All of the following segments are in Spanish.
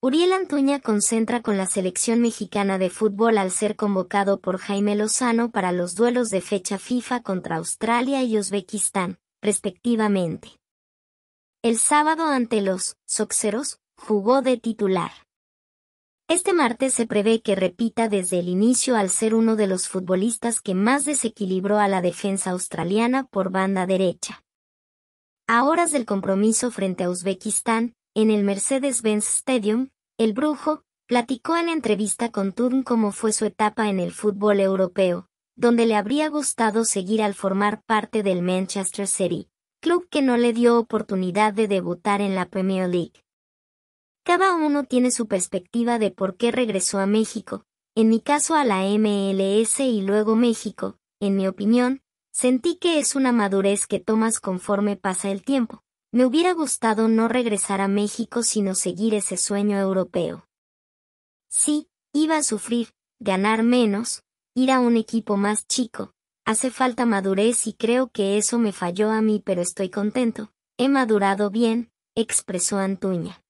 Uriel Antuña concentra con la selección mexicana de fútbol al ser convocado por Jaime Lozano para los duelos de fecha FIFA contra Australia y Uzbekistán, respectivamente. El sábado ante los Soxeros, jugó de titular. Este martes se prevé que repita desde el inicio al ser uno de los futbolistas que más desequilibró a la defensa australiana por banda derecha. A horas del compromiso frente a Uzbekistán, en el Mercedes-Benz Stadium, el Brujo, platicó en entrevista con Turn cómo fue su etapa en el fútbol europeo, donde le habría gustado seguir al formar parte del Manchester City, club que no le dio oportunidad de debutar en la Premier League. Cada uno tiene su perspectiva de por qué regresó a México, en mi caso a la MLS y luego México, en mi opinión, sentí que es una madurez que tomas conforme pasa el tiempo, me hubiera gustado no regresar a México sino seguir ese sueño europeo. Sí, iba a sufrir, ganar menos, ir a un equipo más chico, hace falta madurez y creo que eso me falló a mí pero estoy contento, he madurado bien, expresó Antuña.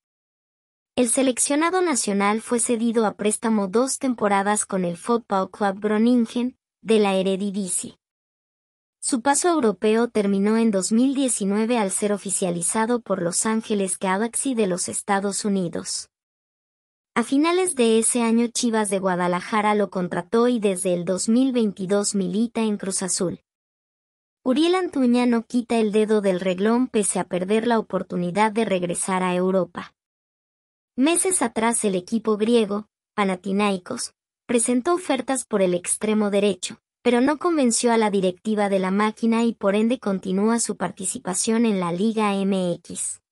El seleccionado nacional fue cedido a préstamo dos temporadas con el Football Club Groningen, de la Eredivisie. Su paso europeo terminó en 2019 al ser oficializado por Los Ángeles Galaxy de los Estados Unidos. A finales de ese año Chivas de Guadalajara lo contrató y desde el 2022 milita en Cruz Azul. Uriel Antuña no quita el dedo del reglón pese a perder la oportunidad de regresar a Europa. Meses atrás el equipo griego, Panathinaikos, presentó ofertas por el extremo derecho, pero no convenció a la directiva de la máquina y por ende continúa su participación en la Liga MX.